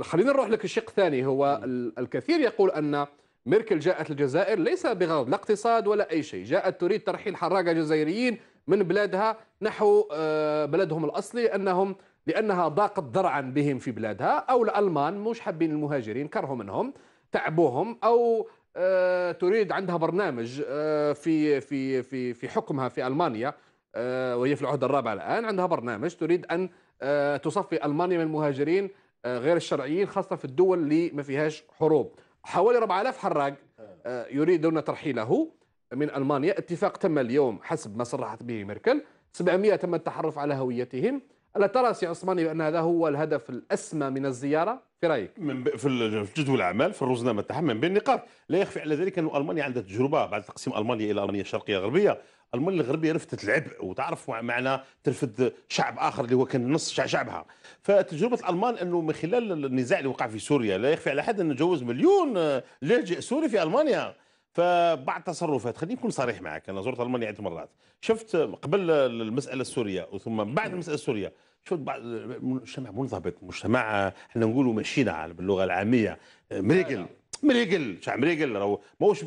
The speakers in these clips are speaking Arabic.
خلينا نروح لك الشق الثاني هو الكثير يقول ان ميركل جاءت الجزائر ليس بغرض لا اقتصاد ولا اي شيء، جاءت تريد ترحيل حراقه جزائريين من بلادها نحو آه، بلدهم الاصلي انهم لانها ضاقت ذرعا بهم في بلادها او الالمان مش حابين المهاجرين كرهوا منهم تعبوهم او آه، تريد عندها برنامج آه، في في في في حكمها في المانيا آه، وهي في العهدة الرابعة الآن عندها برنامج تريد أن آه، تصفي ألمانيا من المهاجرين آه، غير الشرعيين خاصة في الدول اللي ما فيهاش حروب حوالي 4000 حراق يريدون ترحيله من ألمانيا اتفاق تم اليوم حسب ما صرحت به ميركل 700 تم التحرف على هويتهم ألا ترى سي عثماني بأن هذا هو الهدف الأسمى من الزيارة في رأيك؟ من ب... في جدول الأعمال في الرزنامة تاعها من بين النقاط لا يخفي على ذلك أن ألمانيا عندها تجربة بعد تقسيم ألمانيا إلى ألمانيا الشرقية غربية المانيا الغربيه رفدت العبء وتعرف معنا ترفد شعب اخر اللي هو كان نص شعبها فتجربه الالمان انه من خلال النزاع اللي وقع في سوريا لا يخفي على حد انه جوز مليون لاجئ سوري في المانيا فبعض التصرفات خليني نكون صريح معك انا زرت المانيا عده مرات شفت قبل المساله السوريه وثم بعد المساله السوريه شفت بعض مجتمع منضبط مجتمع احنا نقولوا مشينا باللغه العاميه مريقل مريقل شعب مريقل راهو ماهوش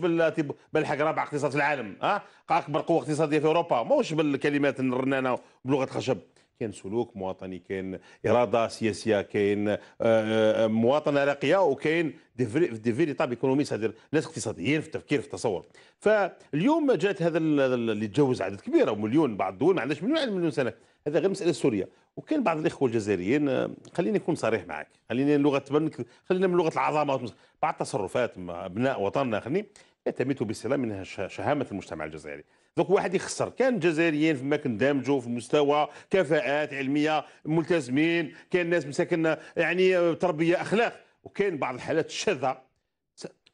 بالحق رابع اقتصاد في العالم ها أه؟ اكبر قوه اقتصاديه في اوروبا ماهوش بالكلمات الرنانه بلغه خشب كان سلوك مواطني كان اراده سياسيه كاين مواطنه راقيه وكاين دي فيريتاب ايكونومي هذا ناس اقتصاديين في التفكير في التصور فاليوم جات هذا اللي تجاوز عدد كبير ومليون بعض الدول ما عندهاش مليون مليون سنه هذا غير مساله سوريا وكان بعض الاخوه الجزائريين آه، خليني اكون صريح معك خليني لغه خلينا من لغه العظمه بعض التصرفات ابناء وطننا خليني تميته بسلام من شهامه المجتمع الجزائري دوك واحد يخسر كان جزائريين فما كان في مستوى كفاءات علميه ملتزمين كان ناس مساكن يعني تربيه اخلاق وكان بعض الحالات الشاذه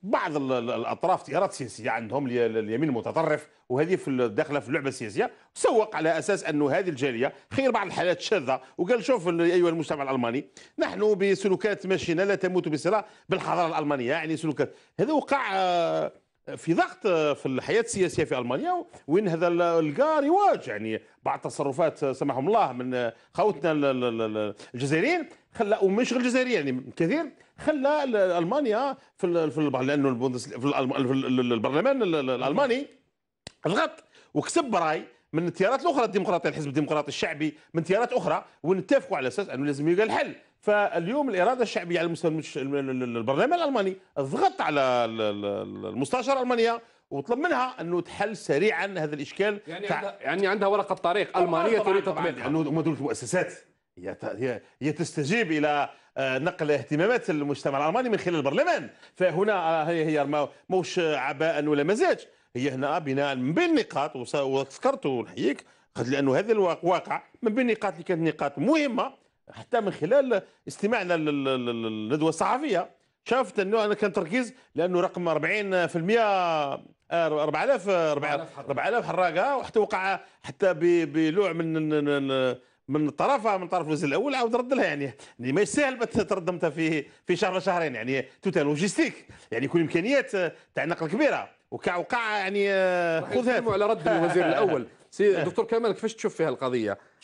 بعض الاطراف تيارات سياسيه عندهم اليمين المتطرف وهذه في داخله في اللعبه السياسيه سوق على اساس انه هذه الجاليه خير بعض الحالات شاذه وقال شوف ايها المجتمع الالماني نحن بسلوكات ماشينا لا تموت بسرعه بالحضاره الالمانيه يعني سلوكات هذا وقع آه، في ضغط في الحياه السياسيه في المانيا وين هذا لقى رواج يعني بعض التصرفات سمحهم الله من خوتنا الجزائريين خلى ومش غير الجزائريين يعني كثير خلى المانيا في في في البرلمان الالماني ضغط وكسب براي من التيارات الاخرى الديمقراطيه الحزب الديمقراطي الشعبي من تيارات اخرى ونتفقوا على اساس انه لازم يلقى الحل فاليوم الاراده الشعبيه على مستوى البرلمان الالماني ضغط على المستشاره الالمانيه وطلب منها انه تحل سريعا هذا الاشكال يعني ف... يعني عندها ورقه طريق المانيه تريد تريد تطبيقها انه دول المؤسسات هي هي تستجيب الى آه، نقل اهتمامات المجتمع الالماني من خلال البرلمان فهنا آه، هي هي موش عباء ولا مزاج هي هنا بناء من بين النقاط وذكرت ونحييك لانه هذا الواقع من بين النقاط اللي كانت نقاط مهمه حتى من خلال استماعنا للندوه الصحفيه شافت انه انا كان تركيز لانه رقم 40% 4000 4000 حراقه وحتى وقع حتى بلوع من من طرفها من طرف الوزير الاول عاود رد لها يعني يعني ماشي ساهل تردمتها في في شهر شهرين يعني توتال لوجيستيك يعني كل امكانيات تاع نقل كبيره وقع وقع يعني آه، خذها على رد الوزير الاول سي دكتور كمال كيفاش تشوف في هالقضيه